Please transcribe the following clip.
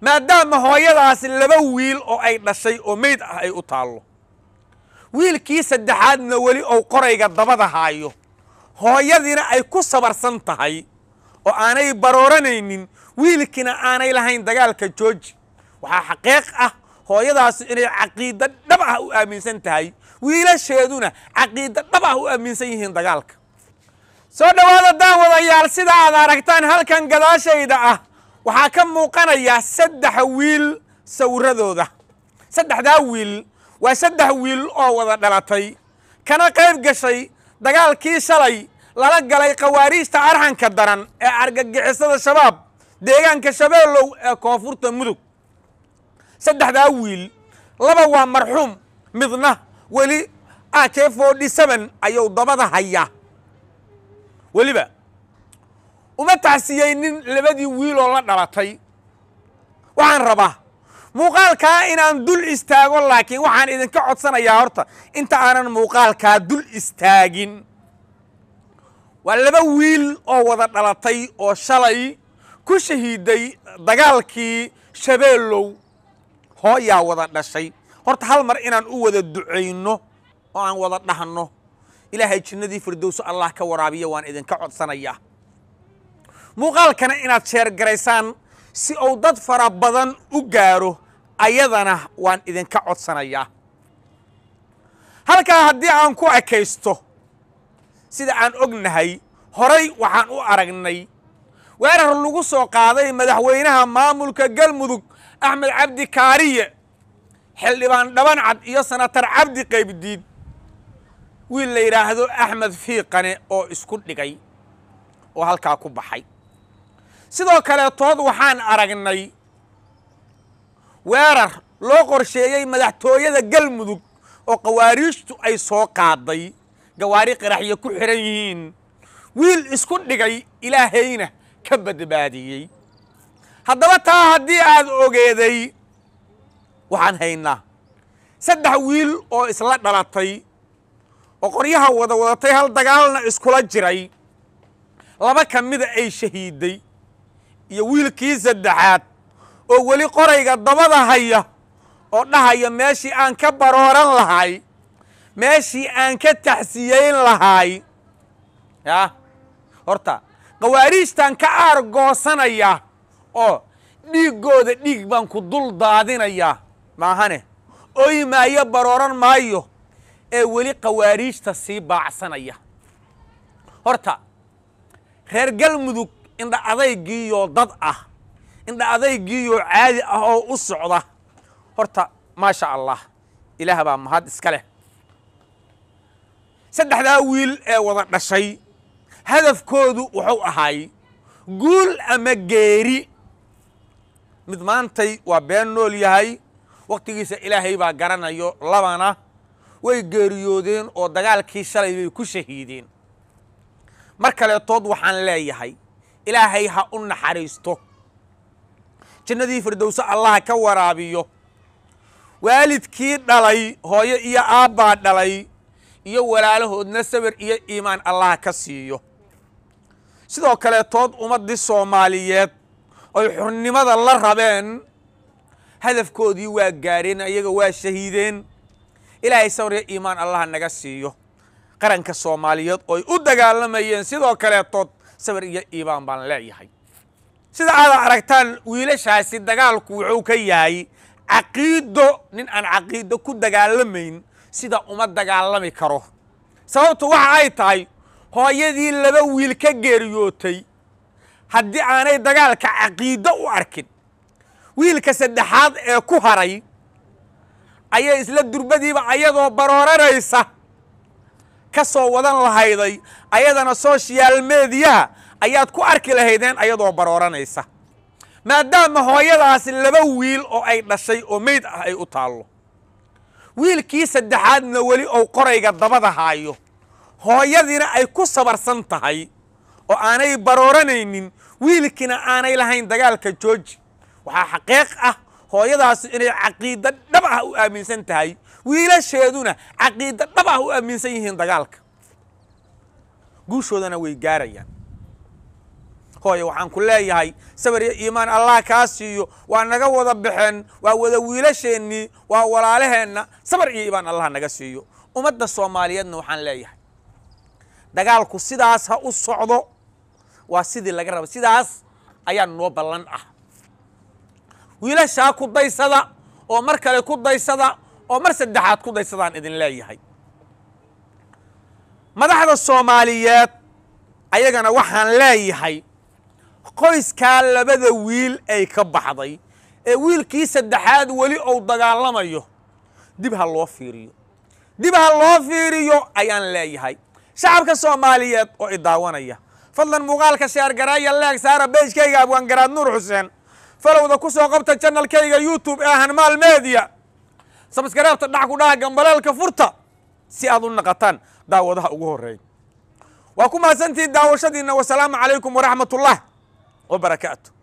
maadaama hooyadaasi laba wiil oo ay dhashay oo meyd ah ay u taallo wiilkii saddexaadna weli ou qorayga dabada haayo hooyadiina ay ku sabarsan tahay oo aanay barooranaynin wiilkiina aanay lahayn dagaalka jooji waxaa xaqiiq ah hooyadaasi inay caqiida dhab ah u aaminsan tahay wiilasheeduna caqiida dhab ah u aaminsan yihiin dagaalka soo dhowaada daan wadayaal sida aad aragtaan halkan gadaashayda ah waxaa ka muuqanayaa saddex wiil sawiradooda saddexdaa wiil waa saddex wiil oo wada dhalatay kana qayb gashay dagaalkii shalay lala galay khawaariijta arxanka daran ee argagixisada shabaab deegaanka shabeellow ee koonfurta mudug saddexdaa wiil laba waa marxuum midna weli a k forty seven ayuu dabada hayaa weliba uma nin labadii wiiloo la dhalatay waxaan rabaa muuqaalkaa inaan dul istaago laakiin waxaan idinka codsanayaa horta inta aanan muuqaalkaa dul istaagin waa laba wiil oo wada dhalatay oo shalay ku shahiiday dagaalkii shabeellow hooyaa wada dhashay horta hal mar inaan u wada ducayno oo aan wada dhahno ilaahay jinnadii firdowso allah ka waraabiya waan idinka codsanayaa muuqaalkana inaad sheergaraysaan si uu dad fara badan u gaaro ayadana waan idinka codsanayaa halkaa haddii aan ku ekaysto sida aan ognahay horay waxaan u aragnay weerar lagu soo qaaday madaxweynaha maamulka galmudug axmed cabdi kaariye xildhibaan dhaban cad iyo sanatar cabdi qaybdiid wiil la yidhaahdo axmed fiiqane oo isku dhigay oo halkaa ku baxay sidoo kaleetood waxaan aragnay weerar loo qorsheeyey madaxtooyada galmudug oo qawaariijtu ay soo qaaday gawaari qaraxyo ku xiran yihiin wiil isku dhigay ilaahayna ka badbaadiyey haddaba taa haddii aad ogeeday waxaan haynaa saddex wiil oo isla dhalatay oo qoryaha wada wadatay hal dagaalna iskula jiray laba ka mida ay shahiiday iyo wiilkii saddexaad oo weli qorayga dabada haya oo dhahaya meeshii aan ka barooran lahay meeshii aan ka taxsiyeyn lahay ya horta khawaariijtaan ka aargoosanaya oo dhiiggooda dhiig baan ku dul daadinayaa maahane oy maayo barooran maayo ee weli khawaariijta sii baacsanaya horta reer galmudug indha adaygiiyoo dad ah indha adaygiiyoo caadi ah oo u socda horta maasha allah ilaah baa mahad iska leh saddexdaa wiil ee wada dhashay hadafkoodu wuxuu ahaay guul ama geeri mid maantay waa been nool yahay wakhtigiisa ilaahay baa garanayo labana way geeriyoodeen oo dagaalkii shalay bay ku shahiideen mar kaleetood waxaan leeyahay ilaahay ha u naxariisto jannadii firdowse allaha ka waraabiyo waalidkii dhalay hooyo iyo aabbaa dhalay iyo walaalahoodna sabir iyo iimaan allaha ka siiyo sidoo kaleetood ummaddii soomaaliyeed oy xurnimada la rabeen hadafkoodii waa gaareen ayaga waa shahiideen ilaahay sabir iyo iimaan allaha naga siiyo qaranka soomaaliyeed oy u dagaalamayeen sidoo kaleetood sabir iyo iibaan baan leeyahay sida aad aragtaan wiilashaasi dagaalku wuxuu ka yahay caqiido nin aan caqiido ku dagaalamayn sida uma dagaalami karo sababtu waxa ay tahay hooyadii laba wiil ka geeriyootay haddii aanay dagaalka caqiido u arkin wiilka saddexaad ee ku haray ayay isla durbadiiba ayadoo barooraraysa ka soo wadan lahayday ayadana sooshiyaal meediyaha ayaad ku arki lahaydeen ayadoo barooranaysa maadaama hooyadaasi laba wiil oo ay dhashay oo meyd ah ay u taallo wiilkii saddexaadna weli ou qorayga dabada haayo hooyadiina ay ku sabarsan tahay oo aanay barooranaynin wiilkiina aanay lahayn dagaalka jooji waxaa xaqiiq ah hooyadaasi inay caqiida dhab ah u aaminsan tahay wiilasheeduna caqiida dhab ah u aaminsan yihiin dagaalka guushoodana way gaarayaan hooye waxaan ku leeyahay sabar iyo iimaan allah kaa siiyo waa naga wada baxeen waa wada wiilasheennii waa walaalaheenna sabar iyo iimaan allah naga siiyo ummadda soomaaliyeedna waxaan leeyahay dagaalku sidaas ha u socdo waa sidii laga raba sidaas ayaa noo ballan ah wiilashaa ku daysada oo mar kale ku daysada oo mar saddexaad ku daysadaan idin leeyahay madaxda soomaaliyeed ayagana waxaan leeyahay qoyskaa labada wiil ay ka baxday ee wiilkii saddexaad weli uu dagaalamayo dib ha loo fiiriyo dib ha loo fiiriyo ayaan leeyahay shacabka soomaaliyeed oo idaawanaya fadlan muuqaalka sheergaraaya leeg saara beejkayga abwaangaraad nuur xuseen falowda ku soo qabta janalkayga youtube ee ahan maal meediya sabskaraabta dhac ku dhaha gambaleelka furta si aad u naqataan daawadaha ugu horeeya waa ku mahadsantihin daawashadiina wasalaamu calaykum waraxmat ullah wabarakaatu